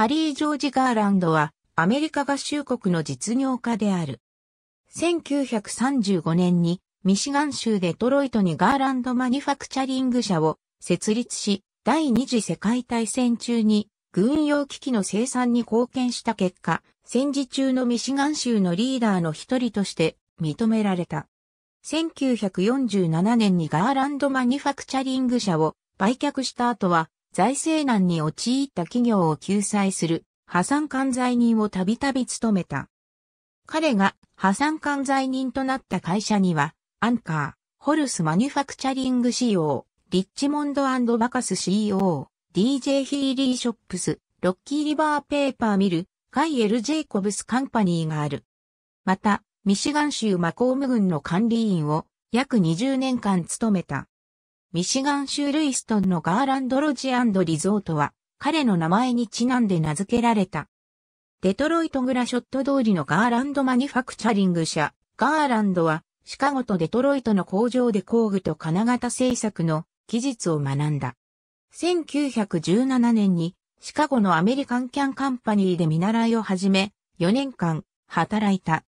ハリー・ジョージ・ガーランドは、アメリカ合衆国の実業家である。1935年に、ミシガン州デトロイトにガーランド・マニファクチャリング社を設立し、第二次世界大戦中に軍用機器の生産に貢献した結果、戦時中のミシガン州のリーダーの一人として認められた。1947年にガーランドマニファクチャリング社を売却した後は財政難に陥った企業を救済する破産管財人をたびたび務めた。彼が破産管財人となった会社には、アンカー、ホルスマニュファクチャリング CO、リッチモンドバカス CEO、DJ ヒーリーショップス、ロッキーリバーペーパーミル、カイエル・ジェイコブス・カンパニーがある。また、ミシガン州マコーム郡の管理員を約20年間務めた。ミシガン州ルイストンのガーランドロジリゾートは、彼の名前にちなんで名付けられた。デトロイトグラショット通りのガーランドマニファクチャリング社、ガーランドは、シカゴとデトロイトの工場で工具と金型製作の技術を学んだ。1917年に、シカゴのアメリカンキャンカンパニーで見習いを始め、4年間、働いた。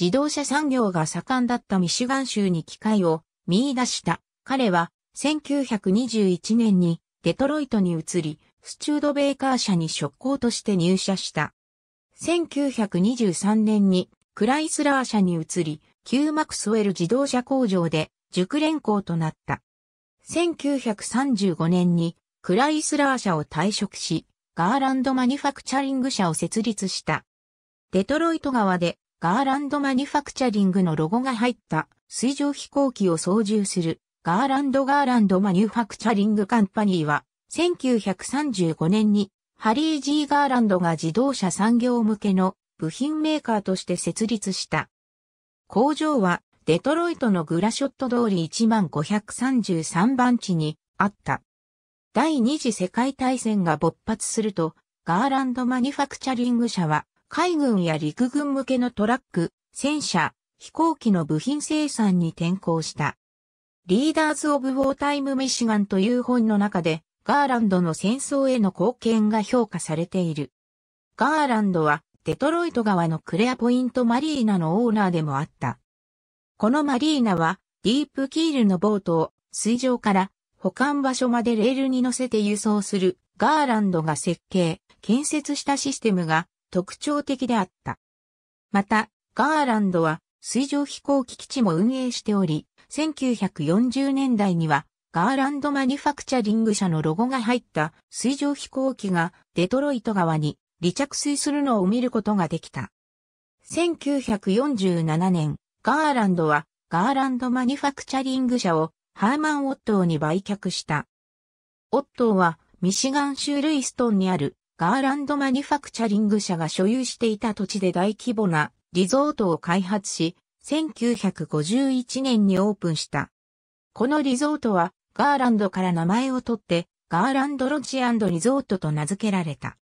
自動車産業が盛んだったミシガン州に機会を見出した。彼は1921年にデトロイトに移り、スチュードベーカー社に職工として入社した。1923年にクライスラー社に移り、旧マクスウェル自動車工場で熟練工となった。1935年にクライスラー社を退職し、ガーランドマニファクチャリング社を設立した。デトロイト側でガーランドマニファクチャリングのロゴが入った水上飛行機を操縦するガーランドガーランドマニュファクチャリングカンパニーは、1935年にハリー・ジー・ガーランドが自動車産業向けの部品メーカーとして設立した。工場はデトロイトのグラショット通り1533番地にあった。第二次世界大戦が勃発すると、ガーランドマニュファクチャリング社は海軍や陸軍向けのトラック、戦車、飛行機の部品生産に転向した。リーダーズ・オブ・ウォータイム・ミシガンという本の中で、ガーランドの戦争への貢献が評価されている。ガーランドは、デトロイト側のクレアポイントマリーナのオーナーでもあった。このマリーナは、ディープキールのボートを水上から保管場所までレールに乗せて輸送するガーランドが設計、建設したシステムが特徴的であった。また、ガーランドは水上飛行機基地も運営しており、1940年代にはガーランドマニファクチャリング社のロゴが入った水上飛行機がデトロイト側に離着水するのを見ることができた。1947年、ガーランドはガーランドマニファクチャリング社をハーマン・オットーに売却した。オットーはミシガン州ルイストンにあるガーランドマニファクチャリング社が所有していた土地で大規模なリゾートを開発し、1951年にオープンした。このリゾートは、ガーランドから名前を取って、ガーランドロッジリゾートと名付けられた。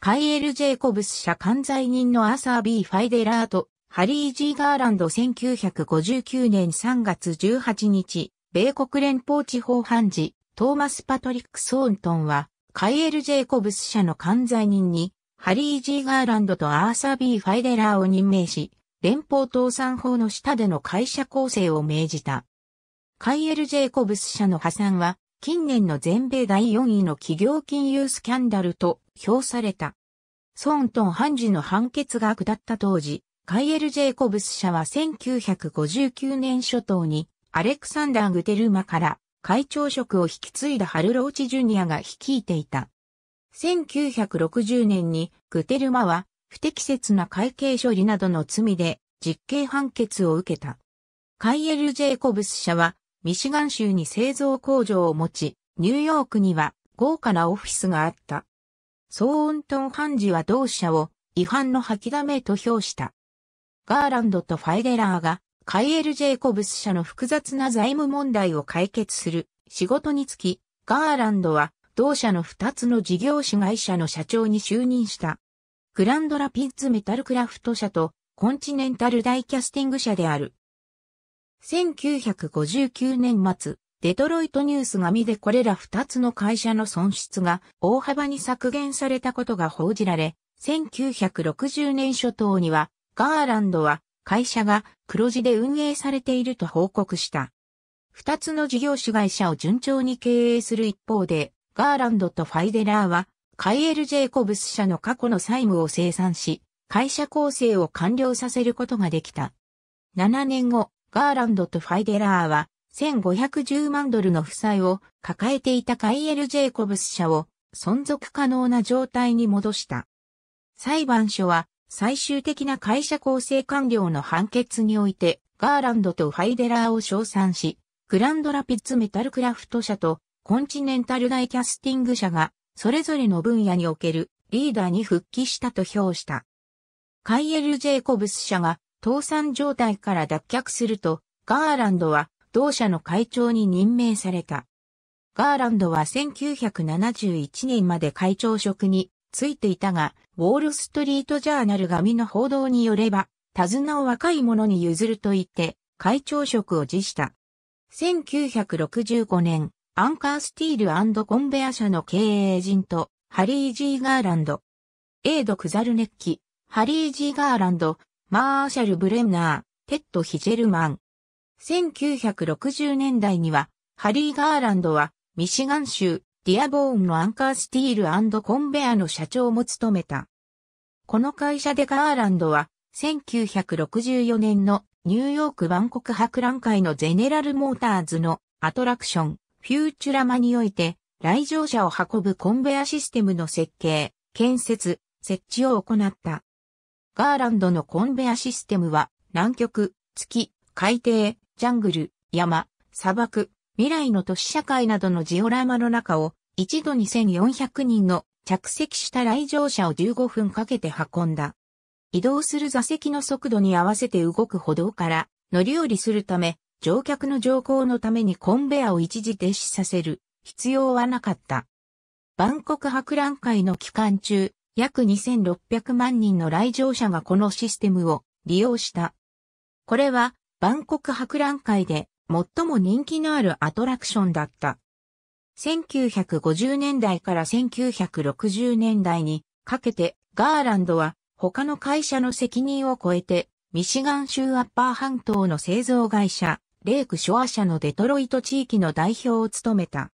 カイエル・ジェイコブス社管財人のアーサー・ビー・ファイデラート、ハリー・ジー・ガーランド1959年3月18日、米国連邦地方判事、トーマス・パトリック・ソーントンは、カイエル・ジェイコブス社の管財人に、ハリー・ジー・ガーランドとアーサー・ビー・ファイデラーを任命し、連邦倒産法の下での会社構成を命じた。カイエル・ジェイコブス社の破産は、近年の全米第4位の企業金融スキャンダルと評された。ソントン・判事の判決が下った当時、カイエル・ジェイコブス社は1959年初頭に、アレクサンダー・グテルマから会長職を引き継いだハル・ローチ・ジュニアが率いていた。1960年にグテルマは不適切な会計処理などの罪で実刑判決を受けた。カイエル・ジェイコブス社はミシガン州に製造工場を持ち、ニューヨークには豪華なオフィスがあった。ソーントン判事は同社を違反の吐きだめと評した。ガーランドとファイデラーがカイエル・ジェイコブス社の複雑な財務問題を解決する仕事につき、ガーランドは同社の2つの事業主会社の社長に就任した。グランドラピッツメタルクラフト社とコンチネンタルダイキャスティング社である。1959年末、デトロイトニュースが見でこれら2つの会社の損失が大幅に削減されたことが報じられ、1960年初頭にはガーランドは会社が黒字で運営されていると報告した。二つの事業主会社を順調に経営する一方で、ガーランドとファイデラーは、カイエル・ジェイコブス社の過去の債務を清算し、会社構成を完了させることができた。7年後、ガーランドとファイデラーは、1510万ドルの負債を抱えていたカイエル・ジェイコブス社を存続可能な状態に戻した。裁判所は最終的な会社構成完了の判決においてガーランドとファイデラーを称賛し、グランドラピッツメタルクラフト社とコンチネンタル大キャスティング社が、それぞれの分野におけるリーダーに復帰したと評した。カイエル・ジェイコブス社が倒産状態から脱却すると、ガーランドは同社の会長に任命された。ガーランドは1971年まで会長職についていたが、ウォール・ストリート・ジャーナル紙の報道によれば、手綱を若い者に譲ると言って、会長職を辞した。1965年、アンカースティールコンベア社の経営陣と、ハリー・ジー・ガーランド。エイド・クザルネッキ、ハリー・ジー・ガーランド、マーシャル・ブレムナー、テッド・ヒジェルマン。1960年代には、ハリー・ガーランドは、ミシガン州、ディアボーンのアンカースティールコンベアの社長も務めた。この会社でガーランドは、1964年のニューヨーク万国博覧会のゼネラルモーターズのアトラクション、フューチュラマにおいて、来場者を運ぶコンベアシステムの設計、建設、設置を行った。ガーランドのコンベアシステムは、南極、月、海底、ジャングル、山、砂漠、未来の都市社会などのジオラマの中を、一度に1400人の着席した来場者を15分かけて運んだ。移動する座席の速度に合わせて動く歩道から乗り降りするため、乗客の乗降のためにコンベアを一時停止させる必要はなかった。バンコク博覧会の期間中、約2600万人の来場者がこのシステムを利用した。これは、バンコク博覧会で最も人気のあるアトラクションだった。1950年代から1960年代にかけてガーランドは他の会社の責任を超えてミシガン州アッパー半島の製造会社レイク・ショア社のデトロイト地域の代表を務めた。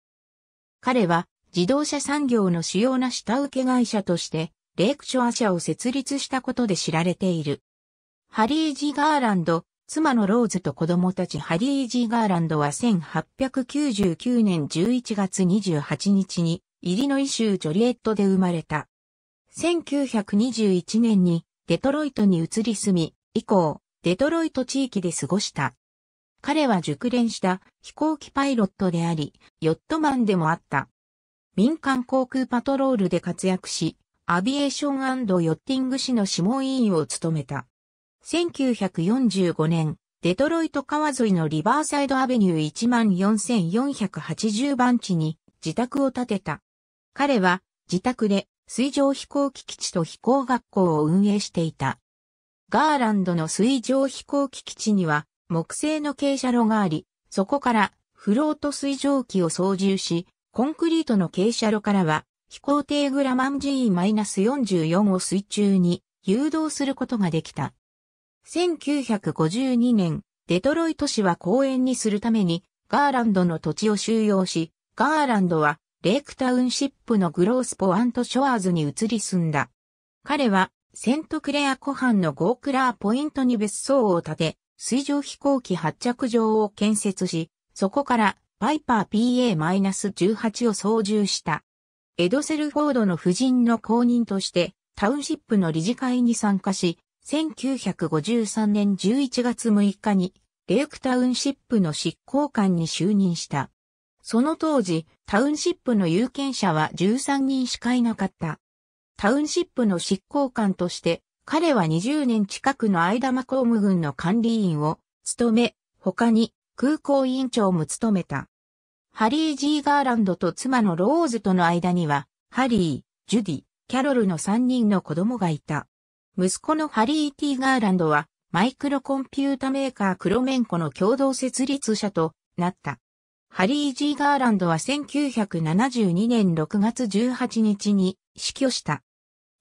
彼は自動車産業の主要な下請け会社として、レイク・ショア社を設立したことで知られている。ハリー・ジ・ガーランド、妻のローズと子供たちハリー・ジ・ガーランドは1899年11月28日に、イリノイ州ジョリエットで生まれた。1921年にデトロイトに移り住み、以降、デトロイト地域で過ごした。彼は熟練した飛行機パイロットであり、ヨットマンでもあった。民間航空パトロールで活躍し、アビエーションヨッティング士の諮問委員を務めた。1945年、デトロイト川沿いのリバーサイドアベニュー14480番地に自宅を建てた。彼は自宅で水上飛行機基地と飛行学校を運営していた。ガーランドの水上飛行機基地には木製の傾斜路があり、そこからフロート水蒸気を操縦し、コンクリートの傾斜路からは飛行艇グラマン G-44 を水中に誘導することができた。1952年、デトロイト市は公園にするためにガーランドの土地を収容し、ガーランドはレイクタウンシップのグロースポアントショアーズに移り住んだ。彼はセントクレア湖畔のゴークラーポイントに別荘を建て、水上飛行機発着場を建設し、そこからパイパー PA-18 を操縦した。エドセルフォードの夫人の公認として、タウンシップの理事会に参加し、1953年11月6日に、レイクタウンシップの執行官に就任した。その当時、タウンシップの有権者は13人しかいなかった。タウンシップの執行官として、彼は20年近くの間マコーム軍の管理員を務め、他に空港委員長も務めた。ハリー・ジー・ガーランドと妻のローズとの間には、ハリー、ジュディ、キャロルの3人の子供がいた。息子のハリー・ティー・ガーランドは、マイクロコンピュータメーカークロメンコの共同設立者となった。ハリー・ジー・ガーランドは1972年6月18日に死去した。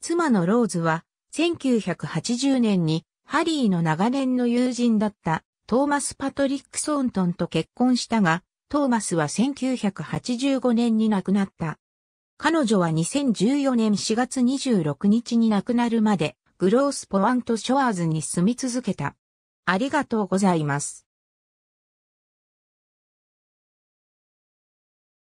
妻のローズは1980年にハリーの長年の友人だったトーマス・パトリック・ソーントンと結婚したが、トーマスは1985年に亡くなった。彼女は2014年4月26日に亡くなるまで、グロースポワント・ショアーズに住み続けた。ありがとうございます。